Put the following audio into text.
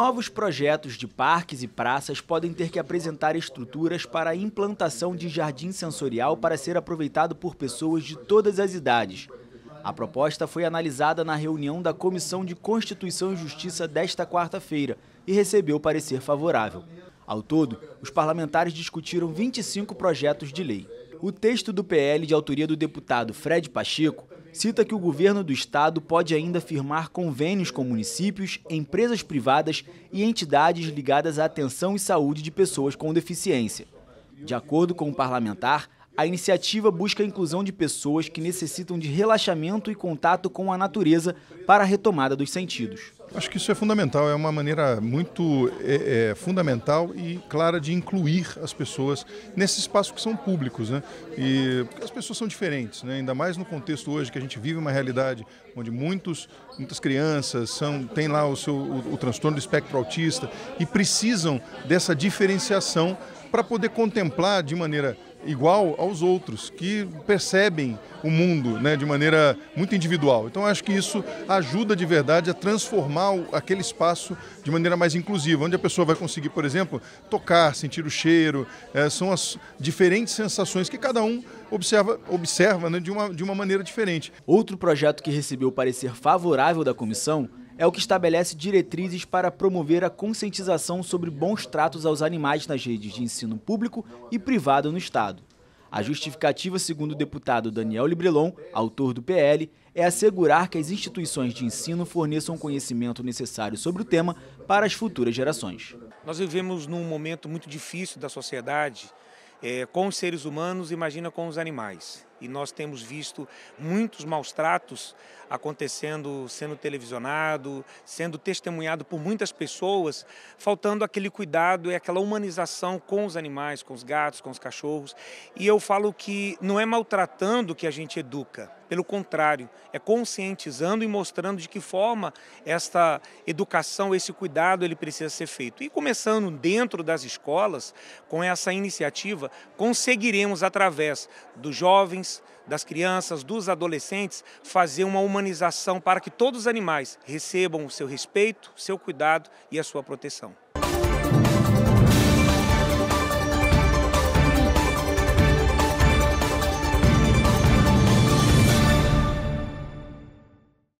Novos projetos de parques e praças podem ter que apresentar estruturas para a implantação de jardim sensorial para ser aproveitado por pessoas de todas as idades. A proposta foi analisada na reunião da Comissão de Constituição e Justiça desta quarta-feira e recebeu parecer favorável. Ao todo, os parlamentares discutiram 25 projetos de lei. O texto do PL, de autoria do deputado Fred Pacheco, cita que o governo do estado pode ainda firmar convênios com municípios, empresas privadas e entidades ligadas à atenção e saúde de pessoas com deficiência. De acordo com o parlamentar, a iniciativa busca a inclusão de pessoas que necessitam de relaxamento e contato com a natureza para a retomada dos sentidos. Acho que isso é fundamental, é uma maneira muito é, é, fundamental e clara de incluir as pessoas nesses espaços que são públicos. Né? E as pessoas são diferentes, né? ainda mais no contexto hoje que a gente vive uma realidade onde muitos, muitas crianças são, têm lá o, seu, o, o transtorno do espectro autista e precisam dessa diferenciação para poder contemplar de maneira igual aos outros, que percebem o mundo né, de maneira muito individual. Então, acho que isso ajuda de verdade a transformar aquele espaço de maneira mais inclusiva, onde a pessoa vai conseguir, por exemplo, tocar, sentir o cheiro, é, são as diferentes sensações que cada um observa, observa né, de, uma, de uma maneira diferente. Outro projeto que recebeu parecer favorável da comissão é o que estabelece diretrizes para promover a conscientização sobre bons tratos aos animais nas redes de ensino público e privado no Estado. A justificativa, segundo o deputado Daniel Librelon, autor do PL, é assegurar que as instituições de ensino forneçam o conhecimento necessário sobre o tema para as futuras gerações. Nós vivemos num momento muito difícil da sociedade, é, com os seres humanos, imagina com os animais. E nós temos visto muitos maus tratos acontecendo, sendo televisionado, sendo testemunhado por muitas pessoas, faltando aquele cuidado e aquela humanização com os animais, com os gatos, com os cachorros. E eu falo que não é maltratando que a gente educa, pelo contrário, é conscientizando e mostrando de que forma esta educação, esse cuidado, ele precisa ser feito. E começando dentro das escolas, com essa iniciativa, conseguiremos, através dos jovens, das crianças, dos adolescentes, fazer uma humanização para que todos os animais recebam o seu respeito, seu cuidado e a sua proteção.